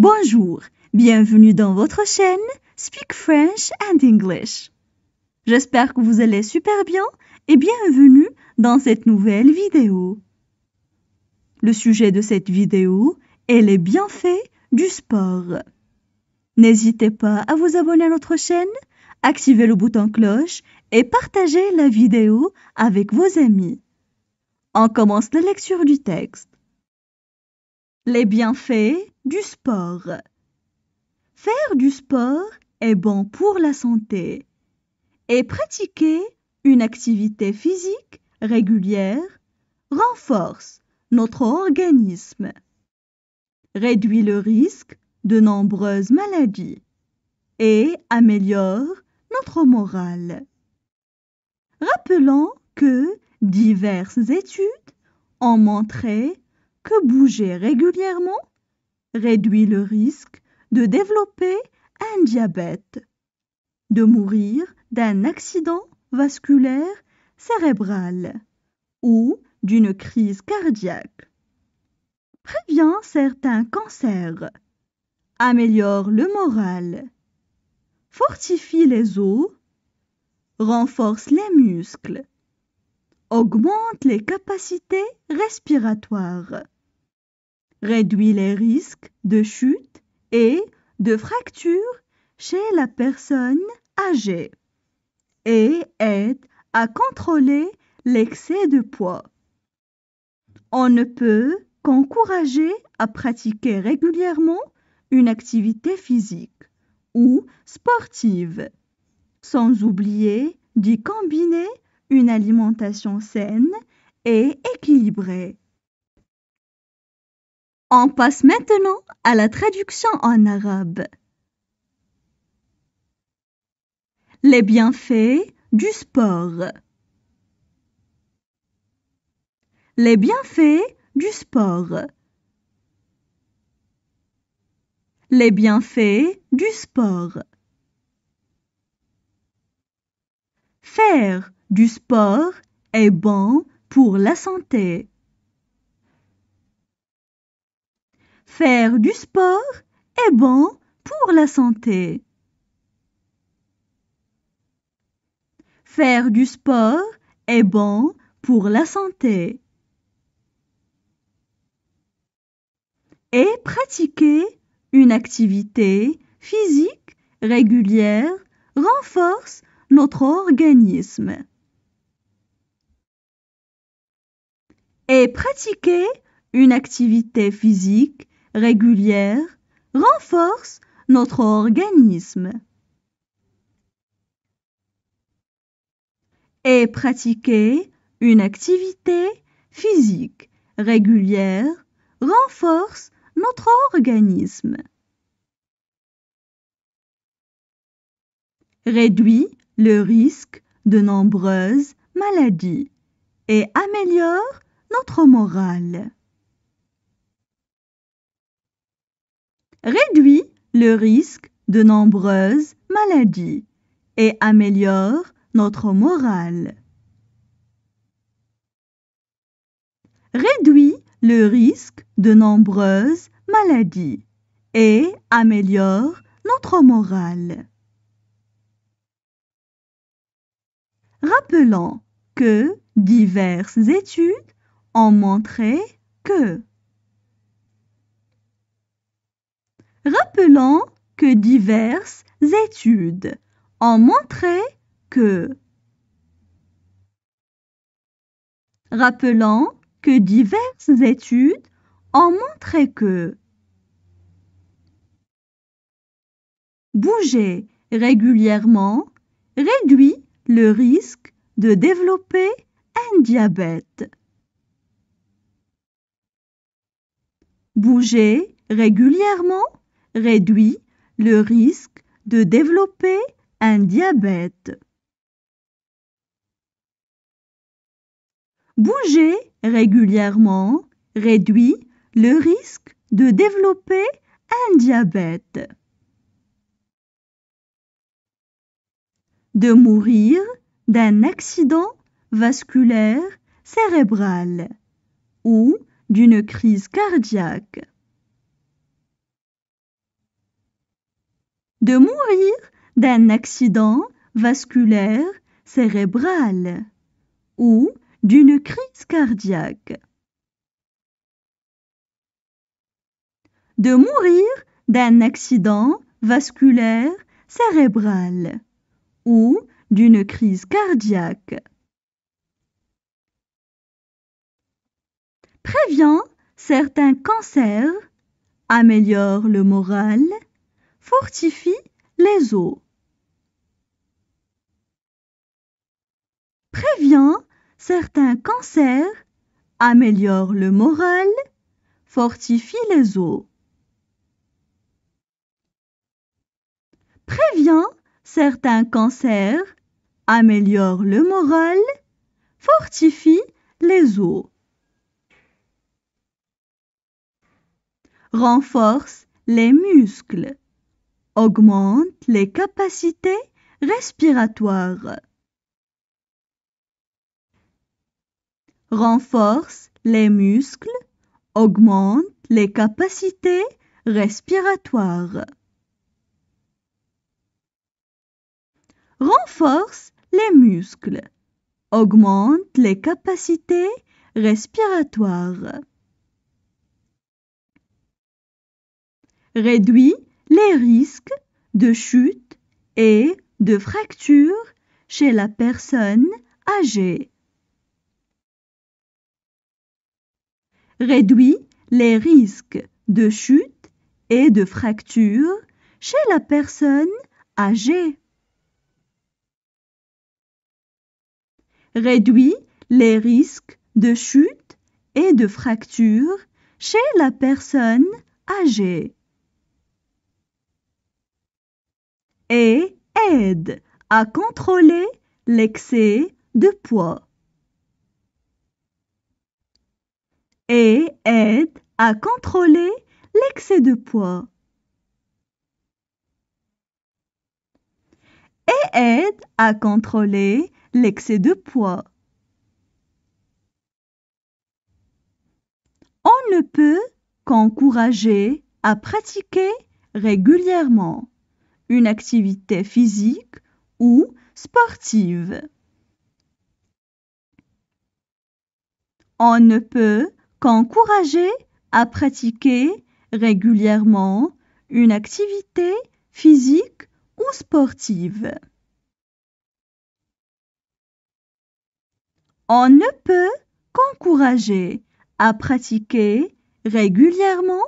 Bonjour, bienvenue dans votre chaîne Speak French and English. J'espère que vous allez super bien et bienvenue dans cette nouvelle vidéo. Le sujet de cette vidéo est les bienfaits du sport. N'hésitez pas à vous abonner à notre chaîne, activer le bouton cloche et partager la vidéo avec vos amis. On commence la lecture du texte. Les bienfaits du sport. Faire du sport est bon pour la santé et pratiquer une activité physique régulière renforce notre organisme, réduit le risque de nombreuses maladies et améliore notre morale. Rappelons que diverses études ont montré que bouger régulièrement réduit le risque de développer un diabète, de mourir d'un accident vasculaire cérébral ou d'une crise cardiaque, prévient certains cancers, améliore le moral, fortifie les os, renforce les muscles, augmente les capacités respiratoires réduit les risques de chute et de fracture chez la personne âgée et aide à contrôler l'excès de poids. On ne peut qu'encourager à pratiquer régulièrement une activité physique ou sportive, sans oublier d'y combiner une alimentation saine et équilibrée. On passe maintenant à la traduction en arabe. Les bienfaits du sport. Les bienfaits du sport. Les bienfaits du sport. Faire du sport est bon pour la santé. Faire du sport est bon pour la santé. Faire du sport est bon pour la santé. Et pratiquer une activité physique régulière renforce notre organisme. Et pratiquer une activité physique régulière renforce notre organisme. Et pratiquer une activité physique régulière renforce notre organisme. Réduit le risque de nombreuses maladies et améliore notre morale. réduit le risque de nombreuses maladies et améliore notre morale. Réduit le risque de nombreuses maladies et améliore notre morale. Rappelons que diverses études ont montré que Rappelons que diverses études ont montré que Rappelons que diverses études ont montré que bouger régulièrement réduit le risque de développer un diabète. Bouger régulièrement réduit le risque de développer un diabète. Bouger régulièrement réduit le risque de développer un diabète. De mourir d'un accident vasculaire cérébral ou d'une crise cardiaque. de mourir d'un accident vasculaire cérébral ou d'une crise cardiaque. De mourir d'un accident vasculaire cérébral ou d'une crise cardiaque. Prévient certains cancers, améliore le moral, fortifie les eaux. Prévient certains cancers, améliore le moral, fortifie les os. Prévient certains cancers, améliore le moral, fortifie les os. Renforce les muscles augmente les capacités respiratoires, renforce les muscles, augmente les capacités respiratoires, renforce les muscles, augmente les capacités respiratoires, réduit les risques de chute et de fracture chez la personne âgée. Réduit les risques de chute et de fracture chez la personne âgée. Réduit les risques de chute et de fracture chez la personne âgée. et aide à contrôler l'excès de poids. Et aide à contrôler l'excès de poids. Et aide à contrôler l'excès de poids. On ne peut qu'encourager à pratiquer régulièrement une activité physique ou sportive. On ne peut qu'encourager à pratiquer régulièrement une activité physique ou sportive. On ne peut qu'encourager à pratiquer régulièrement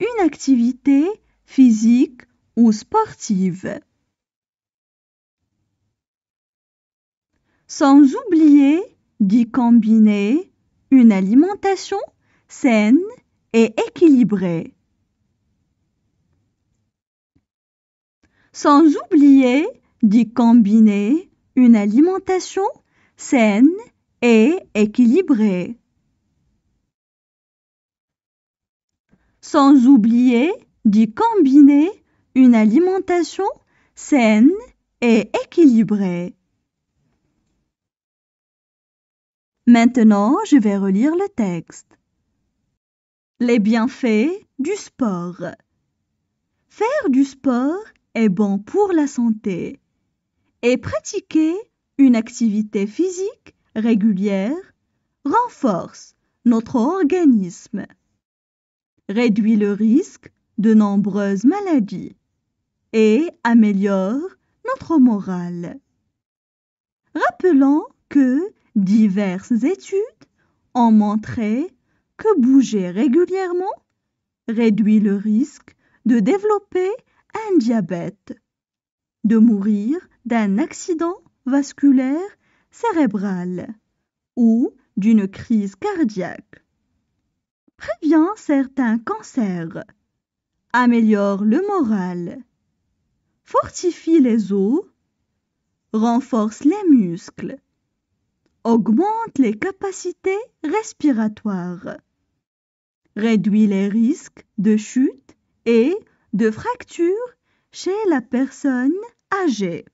une activité physique ou sportive. Sans oublier d'y combiner une alimentation saine et équilibrée. Sans oublier d'y combiner une alimentation saine et équilibrée. Sans oublier d'y combiner une alimentation saine et équilibrée. Maintenant, je vais relire le texte. Les bienfaits du sport. Faire du sport est bon pour la santé et pratiquer une activité physique régulière renforce notre organisme, réduit le risque de nombreuses maladies et améliore notre morale. Rappelons que diverses études ont montré que bouger régulièrement réduit le risque de développer un diabète, de mourir d'un accident vasculaire cérébral ou d'une crise cardiaque, prévient certains cancers, améliore le moral fortifie les os, renforce les muscles, augmente les capacités respiratoires, réduit les risques de chute et de fractures chez la personne âgée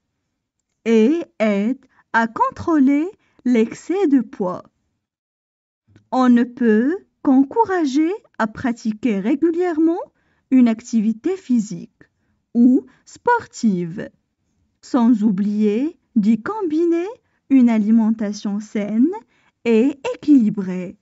et aide à contrôler l'excès de poids. On ne peut qu'encourager à pratiquer régulièrement une activité physique ou sportive. Sans oublier d'y combiner une alimentation saine et équilibrée.